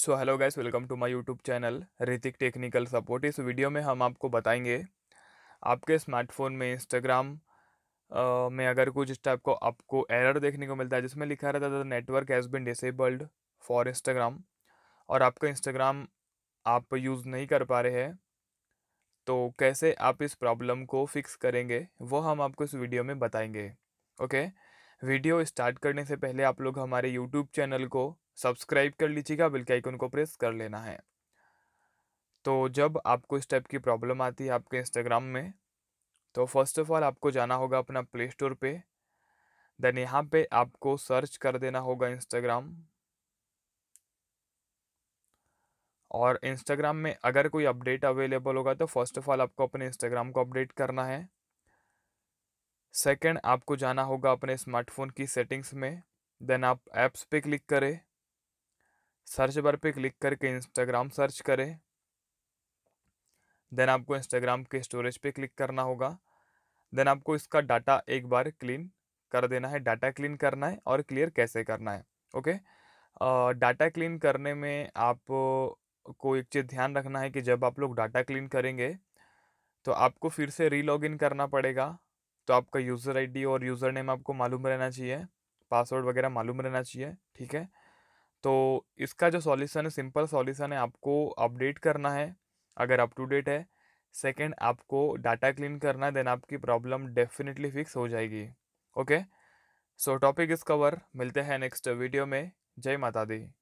so hello guys welcome to my YouTube channel Hrithik technical support इस video में हम आपको बताएंगे आपके स्मार्टफोन में इंस्टाग्राम में अगर कुछ इस टाइप को आपको एरर देखने को मिलता है जिसमें लिखा रहता था network has been disabled for Instagram और आपका इंस्टाग्राम आप यूज़ नहीं कर पा रहे हैं तो कैसे आप इस प्रॉब्लम को फिक्स करेंगे वो हम आपको इस वीडियो में बताएंगे ओके वीडियो स्टार्ट करने से पहले आप लोग हमारे यूट्यूब चैनल को सब्सक्राइब कर लीजिएगा बिल के आइकन को प्रेस कर लेना है तो जब आपको इस टाइप की प्रॉब्लम आती है आपके इंस्टाग्राम में तो फर्स्ट ऑफ ऑल आपको जाना होगा अपना प्ले स्टोर पे देन यहाँ पे आपको सर्च कर देना होगा इंस्टाग्राम और इंस्टाग्राम में अगर कोई अपडेट अवेलेबल होगा तो फर्स्ट ऑफ ऑल आपको अपने इंस्टाग्राम को अपडेट करना है सेकंड आपको जाना होगा अपने स्मार्टफोन की सेटिंग्स में देन आप ऐप्स पे क्लिक करें सर्च बार पे क्लिक करके इंस्टाग्राम सर्च करें देन आपको इंस्टाग्राम के स्टोरेज पे क्लिक करना होगा देन आपको इसका डाटा एक बार क्लीन कर देना है डाटा क्लीन करना है और क्लियर कैसे करना है ओके डाटा क्लीन करने में आप को एक चीज़ ध्यान रखना है कि जब आप लोग डाटा क्लीन करेंगे तो आपको फिर से इन करना पड़ेगा तो आपका यूज़र आईडी और यूज़र नेम आपको मालूम रहना चाहिए पासवर्ड वगैरह मालूम रहना चाहिए ठीक है तो इसका जो सॉल्यूशन है सिंपल सॉल्यूशन है आपको अपडेट करना है अगर अप टू डेट है सेकेंड आपको डाटा क्लीन करना है देन आपकी प्रॉब्लम डेफिनेटली फिक्स हो जाएगी okay so topic is cover मिलते हैं नेक्स्ट वीडियो में जय माता दी